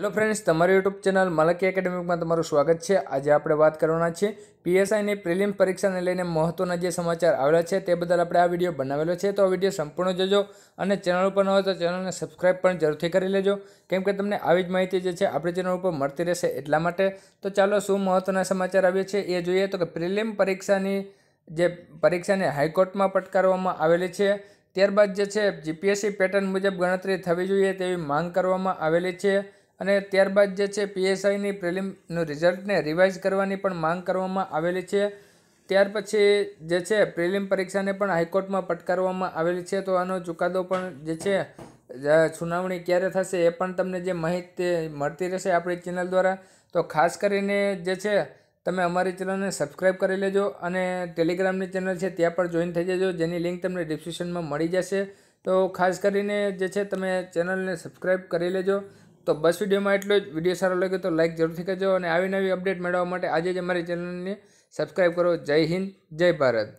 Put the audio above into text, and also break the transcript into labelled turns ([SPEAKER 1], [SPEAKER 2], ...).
[SPEAKER 1] hello friends તમારી YouTube channel મલકી એકેડેમિકમાં તમારું સ્વાગત છે આજે આપણે વાત કરવાના છે પીએસઆઈની પ્રિલિમ પરીક્ષાને લઈને મહત્ત્વના જે સમાચાર આવેલા છે તે બદલ આપણે આ વિડીયો બનાવેલો છે તો આ વિડીયો સંપૂર્ણ જોજો અને ચેનલ ઉપર ન હોય તો ચેનલને સબસ્ક્રાઈબ પણ જરૂરથી કરી લેજો કેમ કે તમને આવી જ માહિતી જે છે આપણી ચેનલ ઉપર મળતી રહેશે એટલા માટે તો ચાલો શું મહત્ત્વના સમાચાર આવ્યો છે એ જોઈએ તો કે પ્રિલિમ પરીક્ષાની જે પરીક્ષાને હાઈકોર્ટમાં પટકારવામાં આવેલી છે ત્યારબાદ જે છે જીપીએસસી પેટર્ન મુજબ ગણતરી થવી જોઈએ તેવી માંગ કરવામાં આવેલી છે અને ત્યારબાદ જે છે પીએસઆઈની પ્રિલિમનું રિઝલ્ટને રિવાઇઝ કરવાની પણ માંગ કરવામાં આવેલી છે ત્યાર પછી જે છે પ્રિલિમ પરીક્ષાને પણ હાઈકોર્ટમાં પટકારવામાં આવેલી છે તો આનો ચુકાદો પણ જે છે સુનાવણી ક્યારે થશે એ પણ તમને જે માહિતી મળતી રહેશે આપણી ચેનલ દ્વારા તો ખાસ કરીને જે છે તમે અમારી ચેનલને સબસ્ક્રાઈબ કરી લેજો અને ટેલિગ્રામની ચેનલ છે ત્યાં પણ જોઈન થઈ જજો જેની લિંક તમને ડિસ્ક્રિપ્શનમાં મળી જશે તો ખાસ કરીને જે છે તમે ચેનલને સબસ્ક્રાઈબ કરી લેજો તો બસ વિડીયોમાં એટલો જ વિડીયો સારો લાગ્યો તો લાઇક જરૂરથી કરજો અને આવી નવી અપડેટ મેળવવા માટે આજે જ અમારી ચેનલને સબસ્ક્રાઈબ કરો જય હિન્દ જય ભારત